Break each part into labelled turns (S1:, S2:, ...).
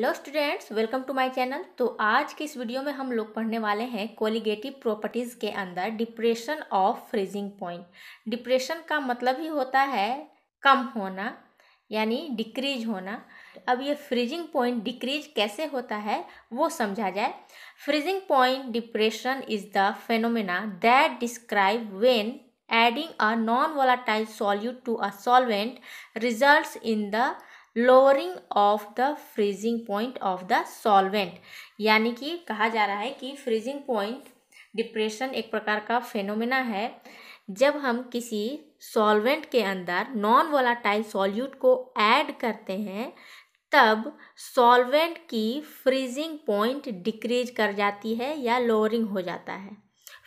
S1: hello students welcome to my channel तो आज के इस वीडियो में हम लोग पढ़ने वाले हैं कोलिगेटिव प्रॉपर्टीज़ के अंदर depression of freezing point depression का मतलब ही होता है कम होना यानी डिक्रीज होना अब ये फ्रीजिंग पॉइंट डिक्रीज कैसे होता है वो समझा जाए freezing point depression is the phenomena that describe when adding a non volatile solute to a solvent result in the lowering of the freezing point of the solvent यानी कि कहा जा रहा है कि फ्रीजिंग पॉइंट डिप्रेशन एक प्रकार का फेनोमेना है जब हम किसी सॉल्वेंट के अंदर नॉन वोलाटाइल सॉल्यूट को ऐड करते हैं तब सॉल्वेंट की फ्रीजिंग पॉइंट डिक्रीज कर जाती है या लोअरिंग हो जाता है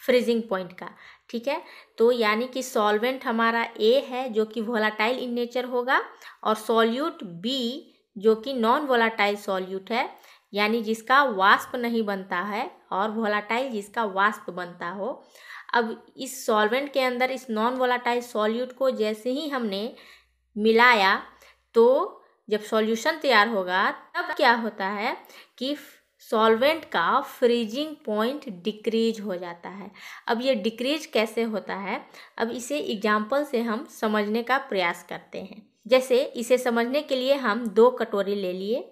S1: फ्रीजिंग पॉइंट का ठीक है तो यानी कि सॉल्वेंट हमारा ए है जो कि वोलाटाइल इन नेचर होगा और सॉल्यूट बी जो कि नॉन वोलाटाइल सॉल्यूट है यानी जिसका वाष्प नहीं बनता है और वोलाटाइल जिसका वाष्प बनता हो अब इस सॉल्वेंट के अंदर इस नॉन वोलाटाइल सॉल्यूट को जैसे ही हमने मिलाया तो जब सॉल्यूशन तैयार होगा तब क्या होता है कि सॉल्वेंट का फ्रीजिंग पॉइंट डिक्रीज हो जाता है अब ये डिक्रीज कैसे होता है अब इसे एग्जाम्पल से हम समझने का प्रयास करते हैं जैसे इसे समझने के लिए हम दो कटोरी ले लिए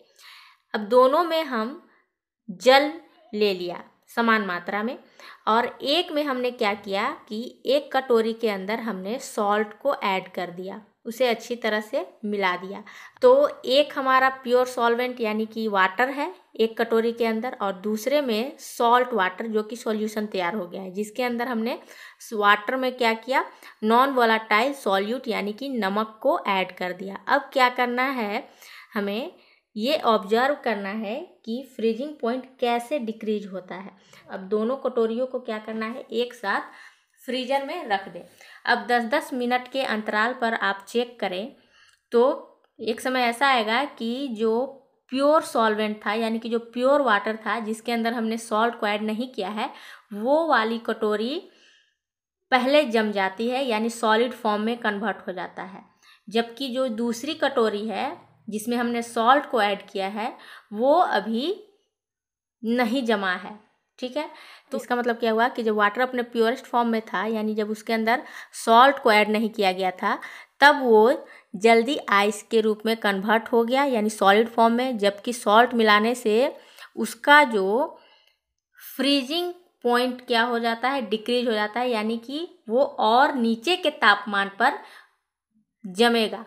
S1: अब दोनों में हम जल ले लिया समान मात्रा में और एक में हमने क्या किया कि एक कटोरी के अंदर हमने सॉल्ट को ऐड कर दिया उसे अच्छी तरह से मिला दिया तो एक हमारा प्योर सॉल्वेंट यानी कि वाटर है एक कटोरी के अंदर और दूसरे में सॉल्ट वाटर जो कि सॉल्यूशन तैयार हो गया है जिसके अंदर हमने वाटर में क्या किया नॉन वोलाटाइल सॉल्यूट यानी कि नमक को ऐड कर दिया अब क्या करना है हमें ये ऑब्जर्व करना है कि फ्रीजिंग पॉइंट कैसे डिक्रीज होता है अब दोनों कटोरियों को क्या करना है एक साथ फ्रीजर में रख दें अब दस दस मिनट के अंतराल पर आप चेक करें तो एक समय ऐसा आएगा कि जो प्योर सॉल्वेंट था यानी कि जो प्योर वाटर था जिसके अंदर हमने सॉल्ट को ऐड नहीं किया है वो वाली कटोरी पहले जम जाती है यानी सॉलिड फॉर्म में कन्वर्ट हो जाता है जबकि जो दूसरी कटोरी है जिसमें हमने सॉल्ट को ऐड किया है वो अभी नहीं जमा है ठीक है तो इसका मतलब क्या हुआ कि जब वाटर अपने प्योरेस्ट फॉर्म में था यानी जब उसके अंदर सॉल्ट को ऐड नहीं किया गया था तब वो जल्दी आइस के रूप में कन्वर्ट हो गया यानी सॉलिड फॉर्म में जबकि सॉल्ट मिलाने से उसका जो फ्रीजिंग पॉइंट क्या हो जाता है डिक्रीज हो जाता है यानी कि वो और नीचे के तापमान पर जमेगा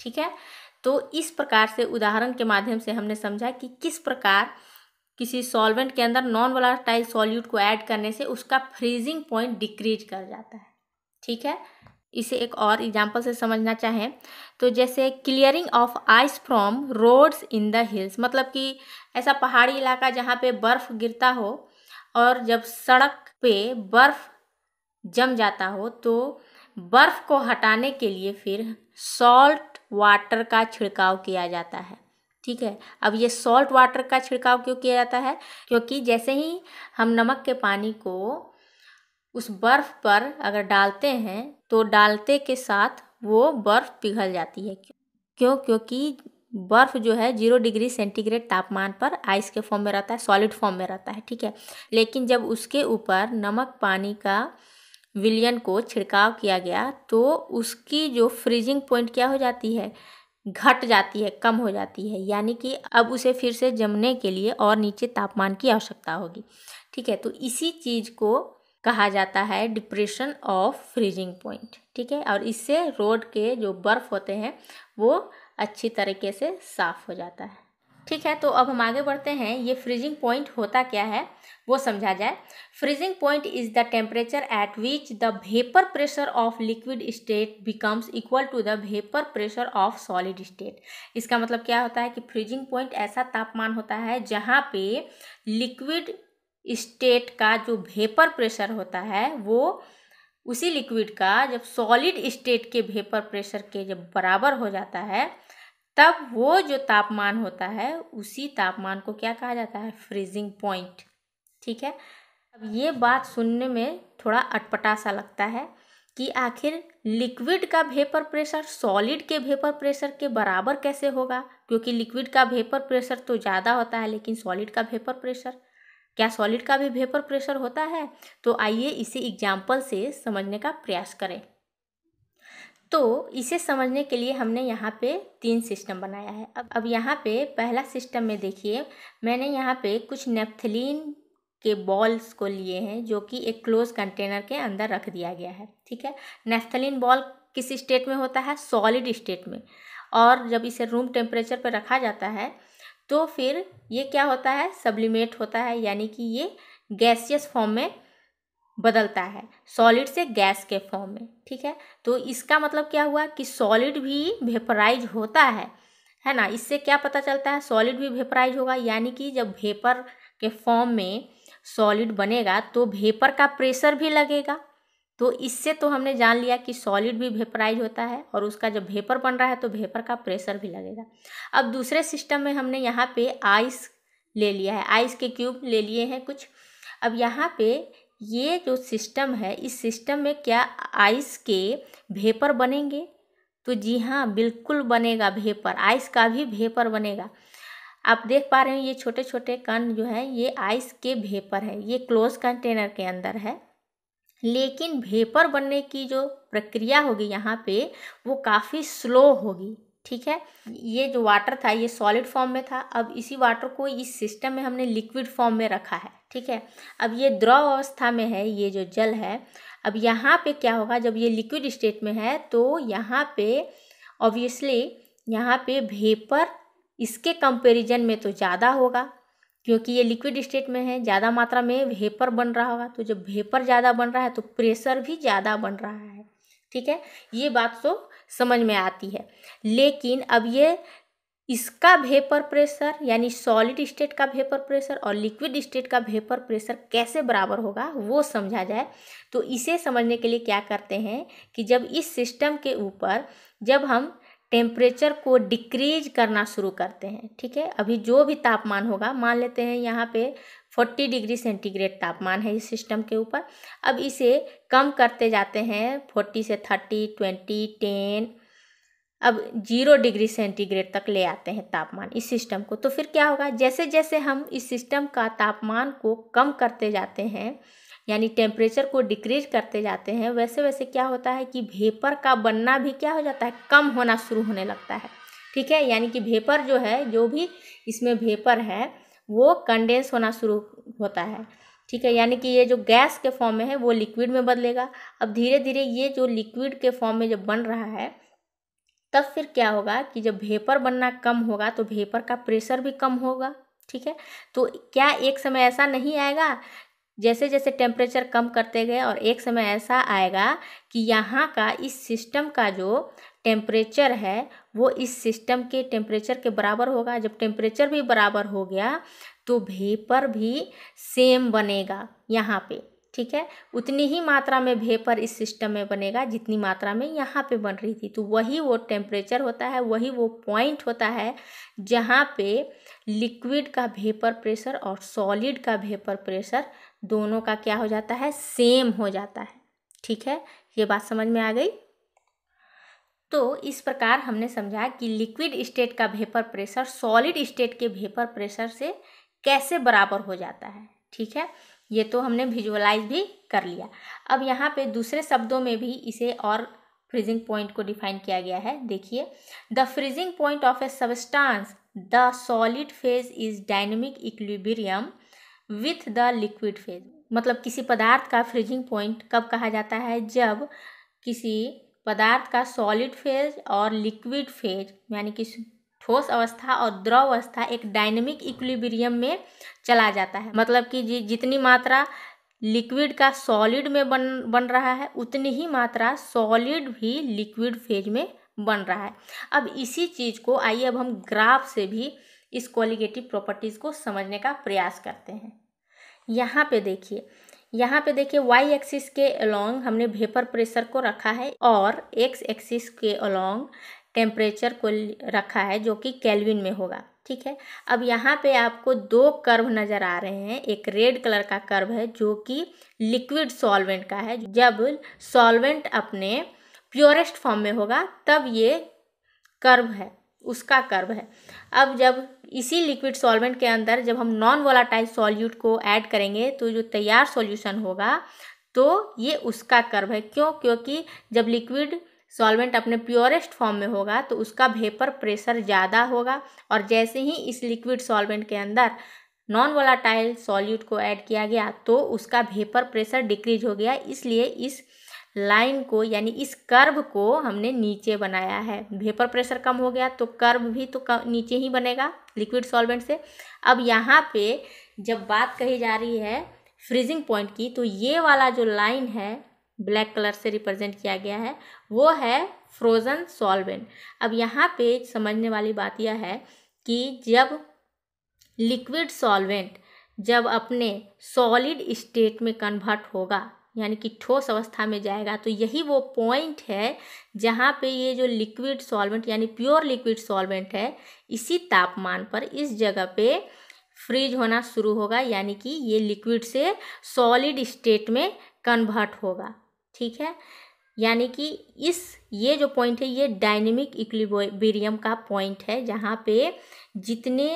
S1: ठीक है तो इस प्रकार से उदाहरण के माध्यम से हमने समझा कि किस प्रकार किसी सॉल्वेंट के अंदर नॉन वोलाटाइल सॉल्यूट को ऐड करने से उसका फ्रीजिंग पॉइंट डिक्रीज कर जाता है ठीक है इसे एक और एग्जाम्पल से समझना चाहें तो जैसे clearing of ice from roads in the hills मतलब कि ऐसा पहाड़ी इलाका जहाँ पे बर्फ़ गिरता हो और जब सड़क पे बर्फ़ जम जाता हो तो बर्फ़ को हटाने के लिए फिर सॉल्ट वाटर का छिड़काव किया जाता है ठीक है अब ये सॉल्ट वाटर का छिड़काव क्यों किया जाता है क्योंकि जैसे ही हम नमक के पानी को उस बर्फ़ पर अगर डालते हैं तो डालते के साथ वो बर्फ़ पिघल जाती है क्यों क्योंकि बर्फ़ जो है जीरो डिग्री सेंटीग्रेड तापमान पर आइस के फॉर्म में रहता है सॉलिड फॉर्म में रहता है ठीक है लेकिन जब उसके ऊपर नमक पानी का विलियन को छिड़काव किया गया तो उसकी जो फ्रीजिंग पॉइंट क्या हो जाती है घट जाती है कम हो जाती है यानी कि अब उसे फिर से जमने के लिए और नीचे तापमान की आवश्यकता होगी ठीक है तो इसी चीज़ को कहा जाता है डिप्रेशन ऑफ फ्रीजिंग पॉइंट ठीक है और इससे रोड के जो बर्फ़ होते हैं वो अच्छी तरीके से साफ़ हो जाता है ठीक है तो अब हम आगे बढ़ते हैं ये फ्रीजिंग पॉइंट होता क्या है वो समझा जाए freezing point is the temperature at which the vapour pressure of liquid state becomes equal to the vapour pressure of solid state इसका मतलब क्या होता है कि फ्रीजिंग पॉइंट ऐसा तापमान होता है जहाँ पे लिक्विड स्टेट का जो भेपर प्रेशर होता है वो उसी लिक्विड का जब सॉलिड स्टेट के भेपर प्रेशर के जब बराबर हो जाता है तब वो जो तापमान होता है उसी तापमान को क्या कहा जाता है फ्रीजिंग पॉइंट ठीक है अब ये बात सुनने में थोड़ा अटपटा सा लगता है कि आखिर लिक्विड का भेपर प्रेशर सॉलिड के भेपर प्रेशर के बराबर कैसे होगा क्योंकि लिक्विड का भेपर प्रेशर तो ज़्यादा होता है लेकिन सॉलिड का भेपर प्रेशर क्या सॉलिड का भी भेपर प्रेशर होता है तो आइए इसे एग्जाम्पल से समझने का प्रयास करें तो इसे समझने के लिए हमने यहाँ पे तीन सिस्टम बनाया है अब अब यहाँ पे पहला सिस्टम में देखिए मैंने यहाँ पे कुछ नेफ्थलीन के बॉल्स को लिए हैं जो कि एक क्लोज कंटेनर के अंदर रख दिया गया है ठीक है नेपथलिन बॉल किस स्टेट में होता है सॉलिड स्टेट में और जब इसे रूम टेम्परेचर पर रखा जाता है तो फिर ये क्या होता है सब्लिमेट होता है यानी कि ये गैसियस फॉर्म में बदलता है सॉलिड से गैस के फॉर्म में ठीक है तो इसका मतलब क्या हुआ कि सॉलिड भी वेपराइज होता है है ना इससे क्या पता चलता है सॉलिड भी वेपराइज होगा यानी कि जब वेपर के फॉर्म में सॉलिड बनेगा तो वेपर का प्रेशर भी लगेगा तो इससे तो हमने जान लिया कि सॉलिड भी वेपराइज होता है और उसका जब वेपर बन रहा है तो वेपर का प्रेशर भी लगेगा अब दूसरे सिस्टम में हमने यहाँ पे आइस ले लिया है आइस के क्यूब ले लिए हैं कुछ अब यहाँ पे ये जो सिस्टम है इस सिस्टम में क्या आइस के भेपर बनेंगे तो जी हाँ बिल्कुल बनेगा भेपर आइस का भी भेपर बनेगा आप देख पा रहे हैं ये छोटे छोटे कण जो है ये आइस के भेपर है ये क्लोज कंटेनर के अंदर है लेकिन भेपर बनने की जो प्रक्रिया होगी यहाँ पे वो काफ़ी स्लो होगी ठीक है ये जो वाटर था ये सॉलिड फॉर्म में था अब इसी वाटर को इस सिस्टम में हमने लिक्विड फॉर्म में रखा है ठीक है अब ये द्रव अवस्था में है ये जो जल है अब यहाँ पे क्या होगा जब ये लिक्विड स्टेट में है तो यहाँ पे ऑब्वियसली यहाँ पे भेपर इसके कंपैरिजन में तो ज़्यादा होगा क्योंकि ये लिक्विड स्टेट में है ज़्यादा मात्रा में वेपर बन रहा होगा तो जब भेपर ज़्यादा बन रहा है तो प्रेशर भी ज़्यादा बन रहा है ठीक है ये बात तो समझ में आती है लेकिन अब ये इसका भेपर प्रेशर यानी सॉलिड स्टेट का भेपर प्रेशर और लिक्विड स्टेट का भेपर प्रेशर कैसे बराबर होगा वो समझा जाए तो इसे समझने के लिए क्या करते हैं कि जब इस सिस्टम के ऊपर जब हम टेम्परेचर को डिक्रीज करना शुरू करते हैं ठीक है अभी जो भी तापमान होगा मान लेते हैं यहाँ पे 40 डिग्री सेंटीग्रेड तापमान है इस सिस्टम के ऊपर अब इसे कम करते जाते हैं फोर्टी से थर्टी ट्वेंटी टेन अब जीरो डिग्री सेंटीग्रेड तक ले आते हैं तापमान इस सिस्टम को तो फिर क्या होगा जैसे जैसे हम इस सिस्टम का तापमान को कम करते जाते हैं यानी टेम्परेचर को डिक्रीज करते जाते हैं वैसे वैसे क्या होता है कि भेपर का बनना भी क्या हो जाता है कम होना शुरू होने लगता है ठीक है यानी कि भेपर जो है जो भी इसमें भेपर है वो कंडेंस होना शुरू होता है ठीक है यानी कि ये जो गैस के फॉर्म में है वो लिक्विड में बदलेगा अब धीरे धीरे ये जो लिक्विड के फॉर्म में जब बन रहा है तब फिर क्या होगा कि जब भेपर बनना कम होगा तो भेपर का प्रेशर भी कम होगा ठीक है तो क्या एक समय ऐसा नहीं आएगा जैसे जैसे टेम्परेचर कम करते गए और एक समय ऐसा आएगा कि यहाँ का इस सिस्टम का जो टेम्परेचर है वो इस सिस्टम के टेम्परेचर के बराबर होगा जब टेम्परेचर भी बराबर हो गया तो भेपर भी सेम बनेगा यहाँ पे ठीक है उतनी ही मात्रा में भेपर इस सिस्टम में बनेगा जितनी मात्रा में यहाँ पे बन रही थी तो वही वो टेम्परेचर होता है वही वो पॉइंट होता है जहाँ पे लिक्विड का भेपर प्रेशर और सॉलिड का भेपर प्रेशर दोनों का क्या हो जाता है सेम हो जाता है ठीक है ये बात समझ में आ गई तो इस प्रकार हमने समझा कि लिक्विड स्टेट का वेपर प्रेशर सॉलिड स्टेट के भेपर प्रेशर से कैसे बराबर हो जाता है ठीक है ये तो हमने विजुअलाइज भी कर लिया अब यहाँ पे दूसरे शब्दों में भी इसे और फ्रीजिंग पॉइंट को डिफाइन किया गया है देखिए the freezing point of a substance the solid phase is dynamic equilibrium with the liquid phase मतलब किसी पदार्थ का फ्रीजिंग पॉइंट कब कहा जाता है जब किसी पदार्थ का सॉलिड फेज और लिक्विड फेज यानी कि ठोस अवस्था और द्रव अवस्था एक डायनेमिक इक्विलिब्रियम में चला जाता है मतलब कि जी जितनी मात्रा लिक्विड का सॉलिड में बन बन रहा है उतनी ही मात्रा सॉलिड भी लिक्विड फेज में बन रहा है अब इसी चीज़ को आइए अब हम ग्राफ से भी इस क्वालिगेटिव प्रॉपर्टीज़ को समझने का प्रयास करते हैं यहाँ पे देखिए यहाँ पे देखिए वाई एक्सिस के अलोंग हमने भेपर प्रेशर को रखा है और एक्स एक्सिस के अलोंग टेम्परेचर को रखा है जो कि कैलविन में होगा ठीक है अब यहाँ पे आपको दो कर्व नज़र आ रहे हैं एक रेड कलर का कर्व है जो कि लिक्विड सॉल्वेंट का है जब सॉल्वेंट अपने प्योरेस्ट फॉर्म में होगा तब ये कर्व है उसका कर्व है अब जब इसी लिक्विड सॉल्वेंट के अंदर जब हम नॉन वोलाटाइल सॉल्यूट को ऐड करेंगे तो जो तैयार सॉल्यूशन होगा तो ये उसका कर्व है क्यों क्योंकि जब लिक्विड सॉल्वेंट अपने प्योरेस्ट फॉर्म में होगा तो उसका भेपर प्रेशर ज़्यादा होगा और जैसे ही इस लिक्विड सॉल्वेंट के अंदर नॉन वोलाटाइल सॉल्यूट को ऐड किया गया तो उसका भेपर प्रेशर डिक्रीज हो गया इसलिए इस लाइन को यानी इस कर्व को हमने नीचे बनाया है वेपर प्रेशर कम हो गया तो कर्व भी तो नीचे ही बनेगा लिक्विड सॉल्वेंट से अब यहाँ पे जब बात कही जा रही है फ्रीजिंग पॉइंट की तो ये वाला जो लाइन है ब्लैक कलर से रिप्रेजेंट किया गया है वो है फ्रोज़न सॉल्वेंट अब यहाँ पे समझने वाली बात यह है कि जब लिक्विड सॉल्वेंट जब अपने सॉलिड स्टेट में कन्वर्ट होगा यानी कि ठोस अवस्था में जाएगा तो यही वो पॉइंट है जहाँ पे ये जो लिक्विड सॉल्वेंट यानी प्योर लिक्विड सॉल्वेंट है इसी तापमान पर इस जगह पे फ्रीज होना शुरू होगा यानी कि ये लिक्विड से सॉलिड स्टेट में कन्वर्ट होगा ठीक है यानी कि इस ये जो पॉइंट है ये डायनेमिक इक्विलिब्रियम का पॉइंट है जहाँ पे जितने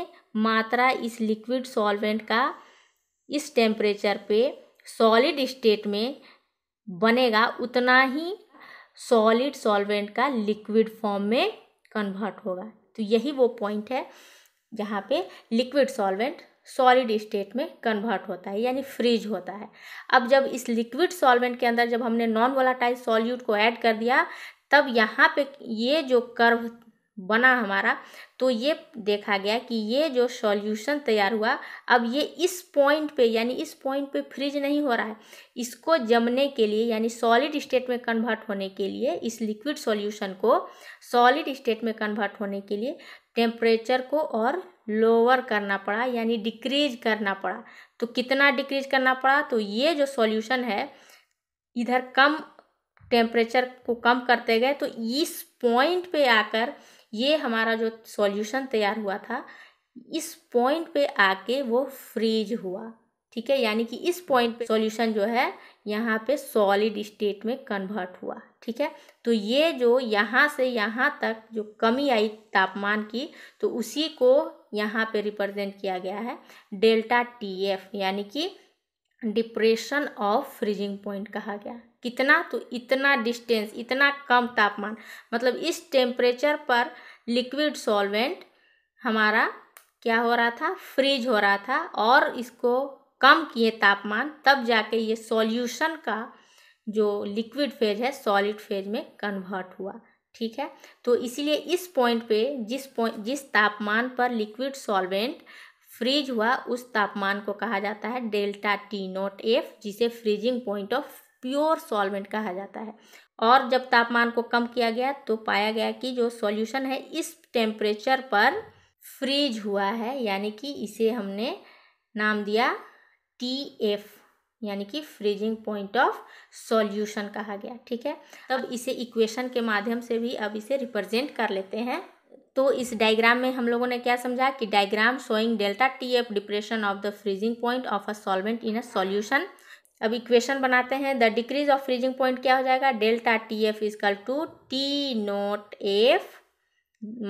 S1: मात्रा इस लिक्विड सॉल्वेंट का इस टेम्परेचर पे सॉलिड स्टेट में बनेगा उतना ही सॉलिड सॉल्वेंट का लिक्विड फॉर्म में कन्वर्ट होगा तो यही वो पॉइंट है जहाँ पे लिक्विड सॉल्वेंट सॉलिड स्टेट में कन्वर्ट होता है यानी फ्रीज होता है अब जब इस लिक्विड सॉल्वेंट के अंदर जब हमने नॉन वोलाटाइल सॉल्यूट को ऐड कर दिया तब यहाँ पे ये जो कर्व बना हमारा तो ये देखा गया कि ये जो सॉल्यूशन तैयार हुआ अब ये इस पॉइंट पे यानी इस पॉइंट पे फ्रीज नहीं हो रहा है इसको जमने के लिए यानी सॉलिड स्टेट में कन्वर्ट होने के लिए इस लिक्विड सॉल्यूशन को सॉलिड स्टेट में कन्वर्ट होने के लिए टेम्परेचर को और लोअर करना पड़ा यानी डिक्रीज करना पड़ा तो कितना डिक्रीज करना पड़ा तो ये जो सॉल्यूशन है इधर कम टेम्परेचर को कम करते गए तो इस पॉइंट पे आकर ये हमारा जो सॉल्यूशन तैयार हुआ था इस पॉइंट पे आके वो फ्रीज हुआ ठीक है यानी कि इस पॉइंट पे सॉल्यूशन जो है यहाँ पे सॉलिड स्टेट में कन्वर्ट हुआ ठीक है तो ये जो यहाँ से यहाँ तक जो कमी आई तापमान की तो उसी को यहाँ पे रिप्रेजेंट किया गया है डेल्टा टी एफ यानी कि डिप्रेशन ऑफ फ्रीजिंग पॉइंट कहा गया कितना तो इतना डिस्टेंस इतना कम तापमान मतलब इस टेम्परेचर पर लिक्विड सॉल्वेंट हमारा क्या हो रहा था फ्रीज हो रहा था और इसको कम किए तापमान तब जाके ये सॉल्यूशन का जो लिक्विड फेज है सॉलिड फेज में कन्वर्ट हुआ ठीक है तो इसीलिए इस पॉइंट पे जिस पॉइंट जिस तापमान पर लिक्विड सॉल्वेंट फ्रीज हुआ उस तापमान को कहा जाता है डेल्टा टी नॉट एफ जिसे freezing point of pure solvent कहा जाता है और जब तापमान को कम किया गया तो पाया गया कि जो सॉल्यूशन है इस टेम्परेचर पर फ्रीज हुआ है यानी कि इसे हमने नाम दिया टी एफ यानी कि फ्रीजिंग पॉइंट ऑफ सॉल्यूशन कहा गया ठीक है अब इसे इक्वेशन के माध्यम से भी अब इसे रिप्रेजेंट कर लेते हैं तो इस डायग्राम में हम लोगों ने क्या समझा कि diagram showing delta T F depression of the freezing point of a solvent in a solution अब इक्वेशन बनाते हैं the decrease of freezing point क्या हो जाएगा delta T F is equal to T naught F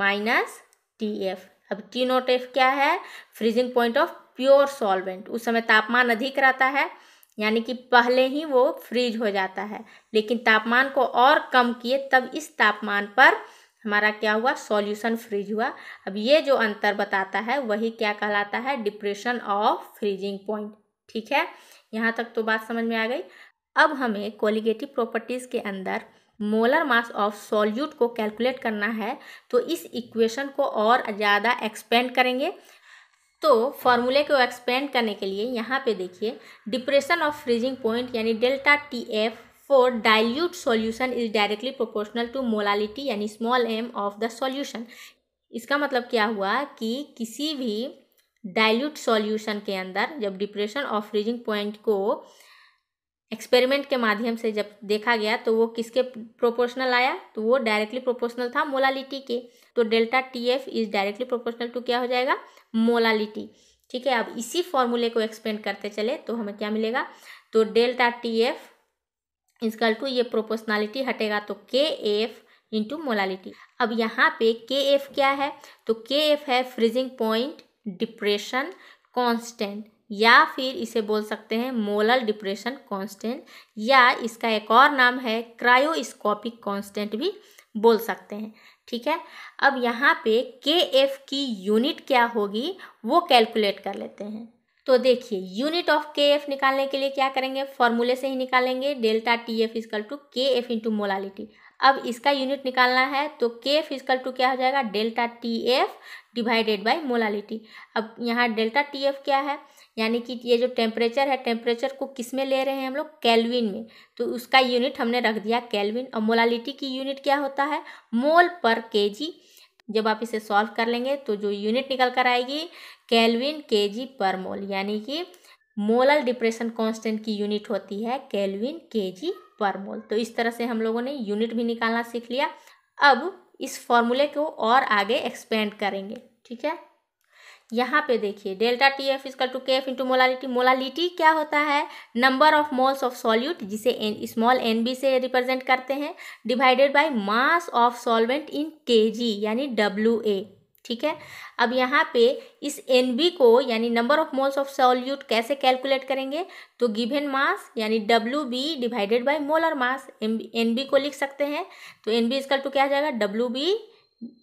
S1: minus T F अब T naught F क्या है freezing point of pure solvent उस समय तापमान अधिक रहता है यानी कि पहले ही वो फ्रीज हो जाता है लेकिन तापमान को और कम किए तब इस तापमान पर हमारा क्या हुआ सॉल्यूशन फ्रीज हुआ अब ये जो अंतर बताता है वही क्या कहलाता है डिप्रेशन ऑफ फ्रीजिंग पॉइंट ठीक है यहाँ तक तो बात समझ में आ गई अब हमें कोलिगेटिव प्रॉपर्टीज़ के अंदर मोलर मास ऑफ सॉल्यूट को कैलकुलेट करना है तो इस इक्वेशन को और ज़्यादा एक्सपेंड करेंगे तो फॉर्मूले को एक्सपेंड करने के लिए यहाँ पे देखिए डिप्रेशन ऑफ फ्रीजिंग पॉइंट यानी delta T F for dilute solution is directly proportional to molality यानी small M of the solution इसका मतलब क्या हुआ कि किसी भी डाइल्यूट सॉल्यूशन के अंदर जब डिप्रेशन ऑफ फ्रीजिंग पॉइंट को एक्सपेरिमेंट के माध्यम से जब देखा गया तो वो किसके प्रोपोर्शनल आया तो वो डायरेक्टली प्रोपोर्शनल था मोलालिटी के तो delta T F is directly proportional to क्या हो जाएगा मोलालिटी ठीक है अब इसी फॉर्मूले को एक्सपेंड करते चले तो हमें क्या मिलेगा तो delta T F is equal to ये प्रोपोर्शनलिटी हटेगा तो के एफ इंटू मोलालिटी अब यहाँ पे के एफ क्या है तो के एफ है फ्रीजिंग पॉइंट डिप्रेशन कांस्टेंट या फिर इसे बोल सकते हैं मोलल डिप्रेशन कांस्टेंट या इसका एक और नाम है क्रायोस्कोपिक कांस्टेंट भी बोल सकते हैं ठीक है अब यहाँ पे के एफ की यूनिट क्या होगी वो कैलकुलेट कर लेते हैं तो देखिए यूनिट ऑफ के एफ निकालने के लिए क्या करेंगे फॉर्मूले से ही निकालेंगे delta T F is equal to K F into molality अब इसका यूनिट निकालना है तो के फिजिकल टू क्या हो जाएगा delta T F divided by molality अब यहाँ डेल्टा टी एफ क्या है यानी कि ये जो टेम्परेचर है टेम्परेचर को किस में ले रहे हैं हम लोग कैलविन में तो उसका यूनिट हमने रख दिया कैलविन और मोलालिटी की यूनिट क्या होता है मोल पर के जी जब आप इसे सॉल्व कर लेंगे तो जो यूनिट निकल कर आएगी kelvin K G per mole यानी कि मोलल डिप्रेशन कांस्टेंट की यूनिट होती है केल्विन केजी पर मोल तो इस तरह से हम लोगों ने यूनिट भी निकालना सीख लिया अब इस फॉर्मूले को और आगे एक्सपेंड करेंगे ठीक है यहाँ पे देखिए delta T F is equal to K F into molality molality क्या होता है number of moles of solute जिसे एन स्मॉल एन बी से रिप्रेजेंट करते हैं divided by mass of solvent in K G यानी डब्ल्यू ए ठीक है अब यहाँ पे इस एन बी को यानी number of moles of solute कैसे कैलकुलेट करेंगे तो गिवन मास यानी W B divided by molar mass N B को लिख सकते हैं तो एन बी इसका टू क्या आ जाएगा W B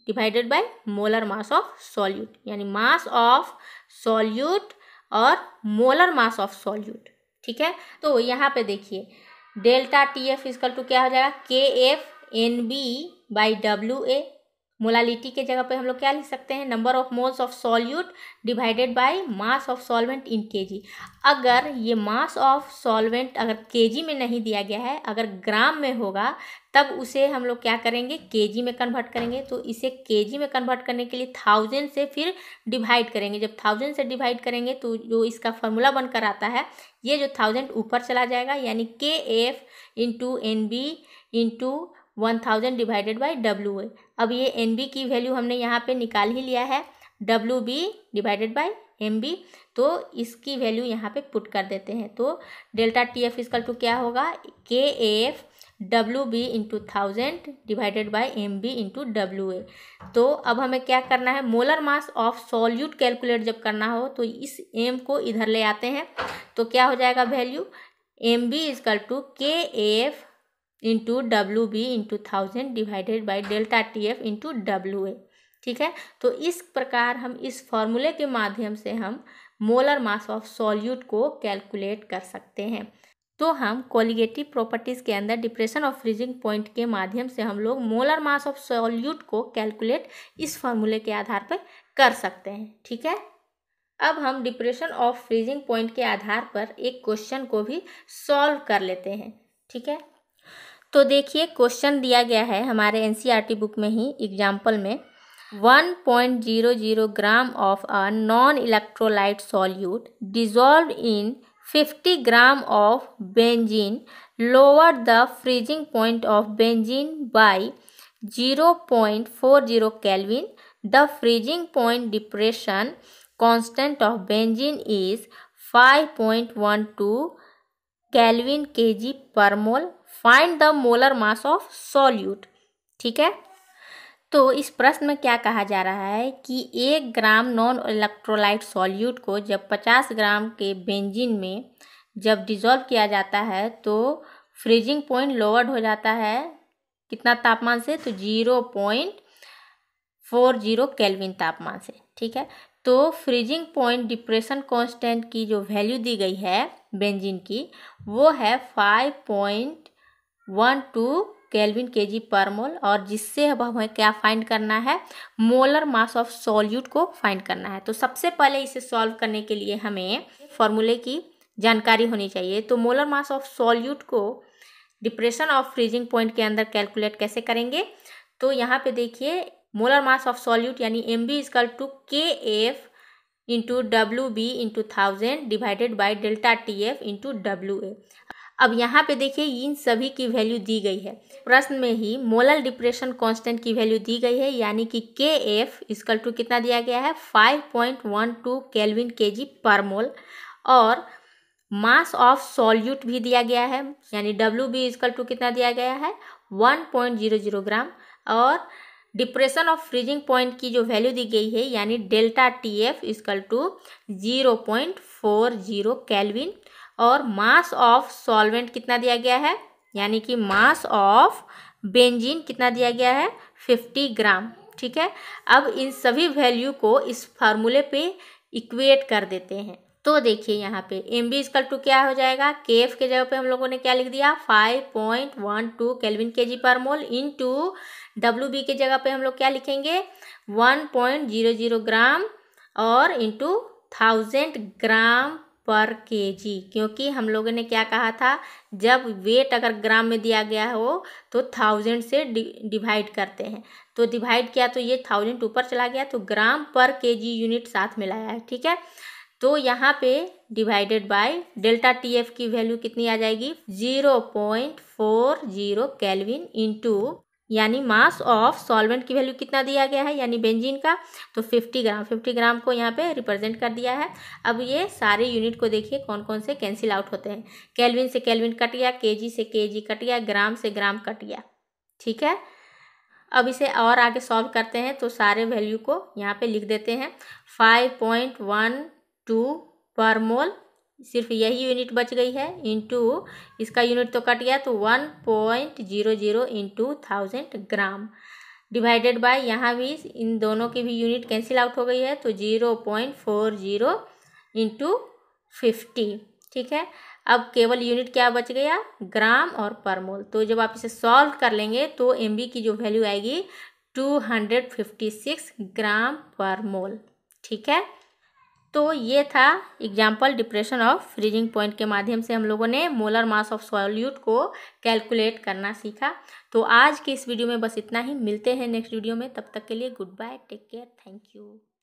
S1: divided by molar mass of solute यानी मास ऑफ सॉल्यूट और मोलर मास ऑफ सॉल्यूट ठीक है तो यहाँ पे देखिए delta T F is equal to क्या हो जाएगा K F N B by W A molality के जगह पे हम लोग क्या लिख सकते हैं number of moles of solute divided by mass of solvent in KG अगर ये मास ऑफ सॉल्वेंट अगर केजी में नहीं दिया गया है अगर ग्राम में होगा तब उसे हम लोग क्या करेंगे केजी में कन्वर्ट करेंगे तो इसे केजी में कन्वर्ट करने के लिए थाउजेंड से फिर डिवाइड करेंगे जब थाउजेंड से डिवाइड करेंगे तो जो इसका फॉर्मूला बनकर आता है ये जो थाउजेंड ऊपर चला जाएगा यानी K F into N B into one thousand divided by W A अब ये एन बी की वैल्यू हमने यहाँ पे निकाल ही लिया है W B divided by M B तो इसकी वैल्यू यहाँ पे पुट कर देते हैं तो delta T F is equal to क्या होगा K F W B into thousand divided by M B into W A तो अब हमें क्या करना है molar mass of solute calculate जब करना हो तो इस एम को इधर ले आते हैं तो क्या हो जाएगा value M B is equal to K F into W B into thousand divided by delta T F into W A ठीक है तो इस प्रकार हम इस फॉर्मूले के माध्यम से हम मोलर मास ऑफ सॉल्यूट को कैलकुलेट कर सकते हैं तो हम कोलिगेटिव प्रॉपर्टीज़ के अंदर डिप्रेशन ऑफ फ्रीजिंग पॉइंट के माध्यम से हम लोग मोलर मास ऑफ सॉल्यूट को कैलकुलेट इस फॉर्मूले के आधार पर कर सकते हैं ठीक है अब हम डिप्रेशन ऑफ फ्रीजिंग पॉइंट के आधार पर एक क्वेश्चन को भी सॉल्व कर लेते हैं ठीक है तो देखिए क्वेश्चन दिया गया है हमारे एन बुक e में ही एग्जाम्पल में 1.00 gram of a non electrolyte solute dissolve in 50 gram of benzene lower the freezing point of benzene by 0.40 kelvin the freezing point depression constant of benzene is 5.12 kelvin K G per mole find the molar mass of solute ठीक है तो इस प्रश्न में क्या कहा जा रहा है कि एक ग्राम नॉन इलेक्ट्रोलाइट सॉल्यूट को जब 50 ग्राम के बेंजीन में जब डिज़ोल्व किया जाता है तो फ्रीजिंग पॉइंट लोवर्ड हो जाता है कितना तापमान से तो zero point four zero kelvin तापमान से ठीक है तो फ्रीजिंग पॉइंट डिप्रेशन कांस्टेंट की जो वैल्यू दी गई है बेंजीन की वो है five point one two kelvin K G per मोल और जिससे अब हमें क्या फाइंड करना है मोलर मास ऑफ सॉल्यूट को फाइंड करना है तो सबसे पहले इसे सॉल्व करने के लिए हमें फॉर्मूले की जानकारी होनी चाहिए तो मोलर मास ऑफ सॉल्यूट को डिप्रेशन ऑफ फ्रीजिंग पॉइंट के अंदर कैलकुलेट कैसे करेंगे तो यहाँ पे देखिए मोलर मास ऑफ सॉल्यूट यानी M B is equal to K F into W B into thousand divided by delta T F into W A अब यहाँ पे देखिए इन सभी की वैल्यू दी गई है प्रश्न में ही मोलर डिप्रेशन कांस्टेंट की वैल्यू दी गई है यानी कि के एफ इजकल टू कितना दिया गया है five point one two kelvin K G per मोल और मास ऑफ सॉल्यूट भी दिया गया है यानी डब्ल्यू बी इजकल टू कितना दिया गया है one point zero zero gram और डिप्रेशन ऑफ फ्रीजिंग पॉइंट की जो वैल्यू दी गई है यानी delta T F is equal to zero point four zero kelvin और मास ऑफ सॉल्वेंट कितना दिया गया है यानी कि मास ऑफ बेंजीन कितना दिया गया है फिफ्टी ग्राम ठीक है अब इन सभी वैल्यू को इस फार्मूले पे इक्वेट कर देते हैं तो देखिए यहाँ पे एम बी स्कल टू क्या हो जाएगा के एफ के जगह पे हम लोगों ने क्या लिख दिया five point one two kelvin K G per mole into W B के जगह पे हम लोग क्या लिखेंगे one point zero zero gram और इंटू थाउजेंड ग्राम पर के जी क्योंकि हम लोगों ने क्या कहा था जब वेट अगर ग्राम में दिया गया हो तो थाउजेंड से डि, डिवाइड करते हैं तो डिवाइड किया तो ये थाउजेंड ऊपर चला गया तो ग्राम पर के जी यूनिट साथ में लाया है ठीक है तो यहाँ पे divided by delta T F की वैल्यू कितनी आ जाएगी zero point four zero kelvin into यानी मास ऑफ सॉल्वेंट की वैल्यू कितना दिया गया है यानी बेंजीन का तो 50 ग्राम 50 ग्राम को यहाँ पे रिप्रेजेंट कर दिया है अब ये सारे यूनिट को देखिए कौन कौन से कैंसिल आउट होते हैं केल्विन से केल्विन कट गया केजी से केजी कट गया ग्राम से ग्राम कट गया ठीक है अब इसे और आगे सॉल्व करते हैं तो सारे वैल्यू को यहाँ पे लिख देते हैं फाइव पॉइंट वन टू पर मोल सिर्फ यही यूनिट बच गई है इंटू इसका यूनिट तो कट गया तो one point zero zero into thousand gram divided by यहाँ भी इन दोनों की भी यूनिट कैंसिल आउट हो गई है तो zero point four zero into fifty ठीक है अब केवल यूनिट क्या बच गया ग्राम और परमोल तो जब आप इसे सॉल्व कर लेंगे तो एम की जो वैल्यू आएगी two hundred fifty six gram per mole ठीक है तो ये था example depression of freezing point के माध्यम से हम लोगों ने मोलर मास ऑफ सॉल्यूट को कैलकुलेट करना सीखा तो आज के इस वीडियो में बस इतना ही मिलते हैं नेक्स्ट वीडियो में तब तक के लिए good bye take care thank you